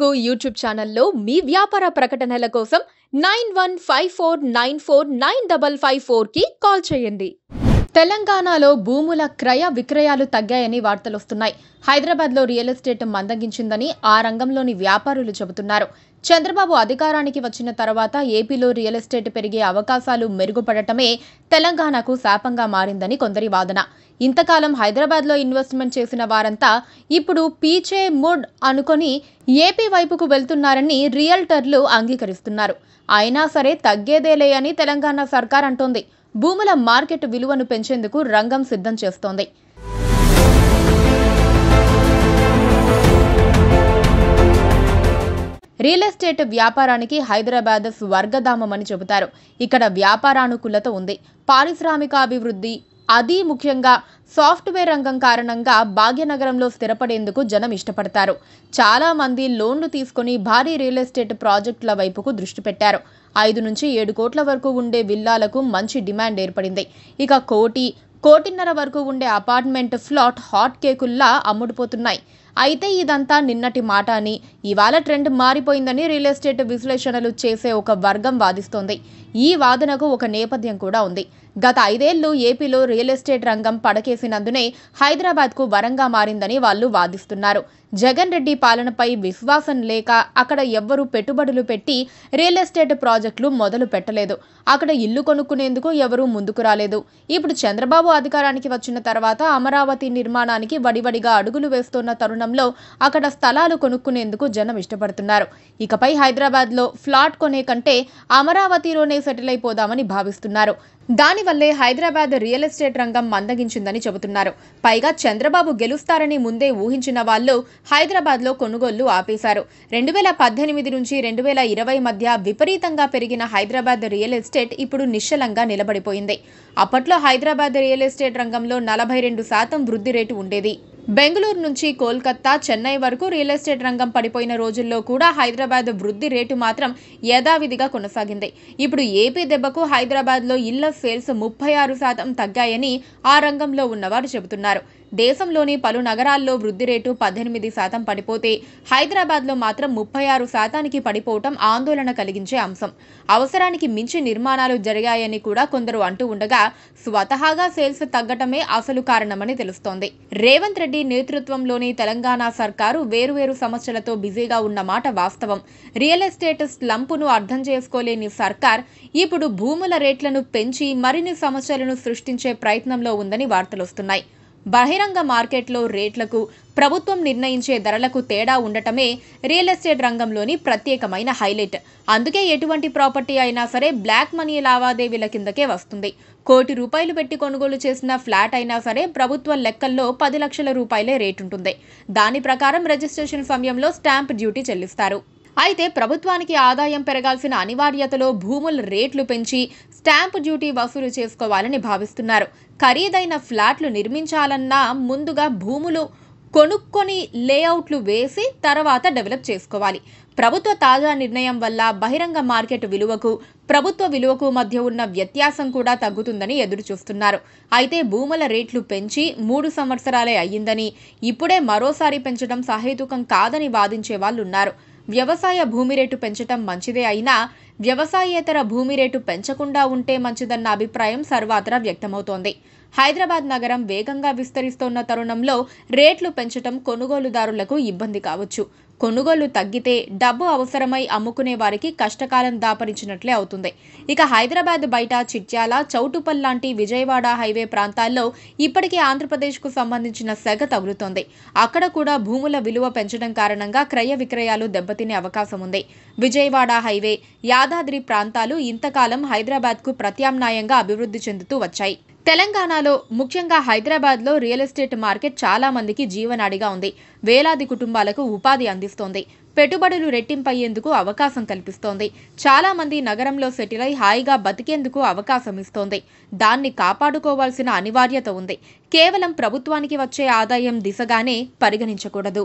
Telugu YouTube ఛానల్లో మీ వ్యాపార ప్రకటనల కోసం nine one five four nine four nine double five ఫోర్కి కాల్ చేయండి తెలంగాణలో భూముల క్రయ విక్రయాలు తగ్గాయని వార్తలు వస్తున్నాయి హైదరాబాద్లో రియల్ ఎస్టేట్ మందగించిందని ఆ రంగంలోని వ్యాపారులు చెబుతున్నారు చంద్రబాబు అధికారానికి వచ్చిన తర్వాత ఏపీలో రియల్ ఎస్టేట్ పెరిగే అవకాశాలు మెరుగుపడటమే తెలంగాణకు శాపంగా మారిందని కొందరి వాదన ఇంతకాలం హైదరాబాద్లో ఇన్వెస్ట్మెంట్ చేసిన వారంతా ఇప్పుడు పీచే మోడ్ అనుకొని ఏపీ వైపుకు వెళ్తున్నారని రియల్టర్లు అంగీకరిస్తున్నారు అయినా సరే తగ్గేదేలే అని తెలంగాణ సర్కార్ అంటోంది భూముల మార్కెట్ విలువను పెంచేందుకు రంగం సిద్ధం చేస్తోంది రియల్ ఎస్టేట్ వ్యాపారానికి హైదరాబాద్ స్వర్గధామం అని చెబుతారు ఇక్కడ వ్యాపారానుకూలత ఉంది పారిశ్రామికాభివృద్ధి అది ముఖ్యంగా సాఫ్ట్వేర్ రంగం కారణంగా భాగ్యనగరంలో స్థిరపడేందుకు జనం ఇష్టపడతారు చాలామంది లోన్లు తీసుకుని భారీ రియల్ ఎస్టేట్ ప్రాజెక్టుల వైపుకు దృష్టి పెట్టారు ఐదు నుంచి ఏడు కోట్ల వరకు ఉండే విల్లాలకు మంచి డిమాండ్ ఏర్పడింది ఇక కోటి కోటిన్నర వరకు ఉండే అపార్ట్మెంట్ ఫ్లాట్ హాట్ కేకుల్లా అమ్ముడుపోతున్నాయి అయితే ఇదంతా నిన్నటి మాట అని ఇవాళ ట్రెండ్ మారిపోయిందని రియల్ ఎస్టేట్ విశ్లేషణలు చేసే ఒక వర్గం వాదిస్తోంది ఈ వాదనకు ఒక నేపథ్యం కూడా ఉంది గత ఐదేళ్లు ఏపీలో రియల్ ఎస్టేట్ రంగం పడకేసినందునే హైదరాబాద్కు వరంగా మారిందని వాళ్ళు వాదిస్తున్నారు జగన్ రెడ్డి పాలనపై విశ్వాసం లేక అక్కడ ఎవ్వరూ పెట్టుబడులు పెట్టి రియల్ ఎస్టేట్ ప్రాజెక్టులు మొదలు పెట్టలేదు అక్కడ ఇల్లు కొనుక్కునేందుకు ఎవరూ ముందుకు రాలేదు ఇప్పుడు చంద్రబాబు అధికారానికి వచ్చిన తర్వాత అమరావతి నిర్మాణానికి వడివడిగా అడుగులు వేస్తున్న తరుణంలో అక్కడ స్థలాలు కొనుక్కునేందుకు జనం ఇష్టపడుతున్నారు ఇకపై హైదరాబాద్లో ఫ్లాట్ కొనే కంటే అమరావతిలోనే సెటిల్ అయిపోదామని భావిస్తున్నారు దానివల్లే హైదరాబాద్ రియల్ ఎస్టేట్ రంగం మందగించిందని చెబుతున్నారు పైగా చంద్రబాబు గెలుస్తారని ముందే ఊహించిన వాళ్ళు హైదరాబాద్లో కొనుగోళ్లు ఆపేశారు రెండు వేల పద్దెనిమిది నుంచి రెండు వేల ఇరవై మధ్య విపరీతంగా పెరిగిన హైదరాబాద్ రియల్ ఎస్టేట్ ఇప్పుడు నిశ్చలంగా నిలబడిపోయింది అప్పట్లో హైదరాబాద్ రియల్ ఎస్టేట్ రంగంలో నలభై రెండు శాతం వృద్ధి రేటు ఉండేది బెంగళూరు నుంచి కోల్కత్తా చెన్నై వరకు రియల్ ఎస్టేట్ రంగం పడిపోయిన రోజుల్లో కూడా హైదరాబాద్ వృద్ధి రేటు మాత్రం యథావిధిగా కొనసాగింది ఇప్పుడు ఏపీ దెబ్బకు హైదరాబాద్లో ఇళ్ల సేల్స్ ముప్పై ఆరు శాతం తగ్గాయని ఆ రంగంలో ఉన్నవారు చెబుతున్నారు దేశంలోని పలు నగరాల్లో వృద్ధి రేటు పద్దెనిమిది శాతం పడిపోతే హైదరాబాద్లో మాత్రం ముప్పై ఆరు శాతానికి పడిపోవటం ఆందోళన కలిగించే అంశం అవసరానికి మించి నిర్మాణాలు జరిగాయని కూడా కొందరు అంటూ ఉండగా స్వతహాగా సేల్స్ తగ్గటమే అసలు కారణమని తెలుస్తోంది రేవంత్ రెడ్డి నేతృత్వంలోని తెలంగాణ సర్కారు వేరువేరు సమస్యలతో బిజీగా ఉన్న మాట వాస్తవం రియల్ ఎస్టేట్ స్లంపును అర్థం చేసుకోలేని సర్కార్ ఇప్పుడు భూముల రేట్లను పెంచి మరిన్ని సమస్యలను సృష్టించే ప్రయత్నంలో ఉందని వార్తలొస్తున్నాయి బహిరంగ మార్కెట్లో రేట్లకు ప్రభుత్వం నిర్ణయించే ధరలకు తేడా ఉండటమే రియల్ ఎస్టేట్ రంగంలోని ప్రత్యేకమైన హైలైట్ అందుకే ఎటువంటి ప్రాపర్టీ అయినా సరే బ్లాక్ మనీ లావాదేవీల కిందకే వస్తుంది కోటి రూపాయలు పెట్టి కొనుగోలు చేసిన ఫ్లాట్ అయినా సరే ప్రభుత్వ లెక్కల్లో పది లక్షల రూపాయలే రేటు ఉంటుంది దాని ప్రకారం రిజిస్ట్రేషన్ సమయంలో స్టాంప్ డ్యూటీ చెల్లిస్తారు అయితే ప్రభుత్వానికి ఆదాయం పెరగాల్సిన అనివార్యతలో భూముల రేట్లు పెంచి స్టాంపు డ్యూటీ వసూలు చేసుకోవాలని భావిస్తున్నారు ఖరీదైన ఫ్లాట్లు నిర్మించాలన్నా ముందుగా భూములు కొనుక్కొని లేఅవుట్లు వేసి తర్వాత డెవలప్ చేసుకోవాలి ప్రభుత్వ తాజా నిర్ణయం వల్ల బహిరంగ మార్కెట్ విలువకు ప్రభుత్వ విలువకు మధ్య ఉన్న వ్యత్యాసం కూడా తగ్గుతుందని ఎదురుచూస్తున్నారు అయితే భూముల రేట్లు పెంచి మూడు సంవత్సరాలే అయ్యిందని ఇప్పుడే మరోసారి పెంచడం సహేతుకం కాదని వాదించే వాళ్ళు ఉన్నారు వ్యవసాయ భూమి రేటు పెంచటం మంచిదే అయినా వ్యవసాయేతర భూమి రేటు పెంచకుండా ఉంటే మంచిదన్న అభిప్రాయం సర్వాతరా వ్యక్తమవుతోంది హైదరాబాద్ నగరం వేగంగా విస్తరిస్తోన్న తరుణంలో రేట్లు పెంచటం కొనుగోలుదారులకు ఇబ్బంది కావచ్చు కొనుగోలు తగ్గితే డబ్బు అవసరమై అమ్ముకునే వారికి కష్టకాలం దాపరించినట్లే అవుతుంది ఇక హైదరాబాద్ బయట చిట్యాల చౌటుపల్ లాంటి విజయవాడ హైవే ప్రాంతాల్లో ఇప్పటికే ఆంధ్రప్రదేశ్కు సంబంధించిన సెగ తగులుతోంది అక్కడ కూడా భూముల విలువ పెంచడం కారణంగా క్రయ విక్రయాలు దెబ్బతినే అవకాశం ఉంది విజయవాడ హైవే యాదాద్రి ప్రాంతాలు ఇంతకాలం హైదరాబాద్కు ప్రత్యామ్నాయంగా అభివృద్ధి చెందుతూ వచ్చాయి తెలంగాణలో ముఖ్యంగా హైదరాబాద్లో రియల్ ఎస్టేట్ మార్కెట్ చాలా మందికి జీవనాడిగా ఉంది వేలాది కుటుంబాలకు ఉపాధి అందిస్తోంది పెట్టుబడులు రెట్టింపయ్యేందుకు అవకాశం కల్పిస్తోంది చాలా మంది నగరంలో సెటిల్ అయి హాయిగా బతికేందుకు అవకాశం ఇస్తోంది దాన్ని కాపాడుకోవాల్సిన అనివార్యత ఉంది కేవలం ప్రభుత్వానికి వచ్చే ఆదాయం దిశగానే పరిగణించకూడదు